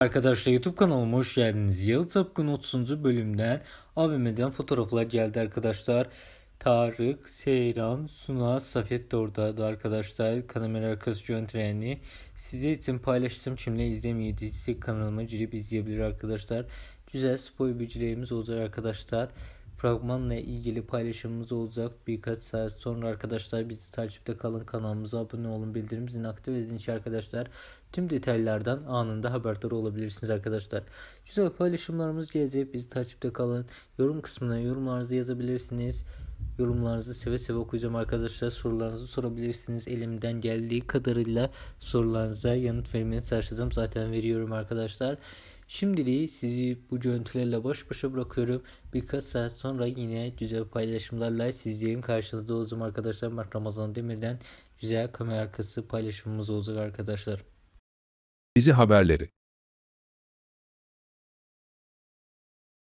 Arkadaşlar YouTube kanalıma hoş geldiniz. Yalı Tapkın 30. bölümden AVM'den fotoğraflar geldi arkadaşlar. Tarık, Seyran, Suna, Safet de oradaydı arkadaşlar. Kamera arkası yöntreni. Size için paylaştım. Şimdi izlemeyiciysek kanalıma girip izleyebilir arkadaşlar. Güzel spoy büyücülerimiz olacak arkadaşlar. Fragmanla ilgili paylaşımımız olacak birkaç saat sonra arkadaşlar bizi takipte kalın kanalımıza abone olun bildirim zilini aktif edin arkadaşlar tüm detaylardan anında haberdar olabilirsiniz arkadaşlar. Güzel paylaşımlarımız gelecek bizi takipte kalın yorum kısmına yorumlarınızı yazabilirsiniz. Yorumlarınızı seve seve okuyacağım arkadaşlar. Sorularınızı sorabilirsiniz. Elimden geldiği kadarıyla sorularınıza yanıt vermeye çalışacağım. Zaten veriyorum arkadaşlar. Şimdiliği sizi bu görüntülerle baş başa bırakıyorum. Birkaç saat sonra yine güzel paylaşımlarla sizlerin karşınızda olacağım arkadaşlar. Ben Ramazan Demir'den güzel kamera arkası paylaşımımız olacak arkadaşlar. Dizi haberleri